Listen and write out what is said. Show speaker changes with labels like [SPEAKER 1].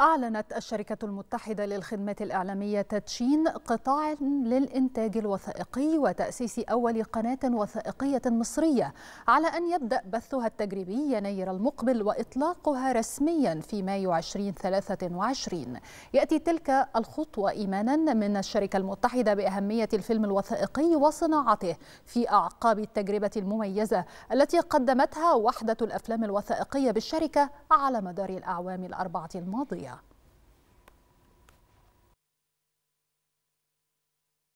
[SPEAKER 1] أعلنت الشركة المتحدة للخدمات الإعلامية تدشين قطاع للإنتاج الوثائقي وتأسيس أول قناة وثائقية مصرية على أن يبدأ بثها التجريبي يناير المقبل وإطلاقها رسميا في مايو 2023 يأتي تلك الخطوة إيمانا من الشركة المتحدة بأهمية الفيلم الوثائقي وصناعته في أعقاب التجربة المميزة التي قدمتها وحدة الأفلام الوثائقية بالشركة على مدار الأعوام الأربعة الماضية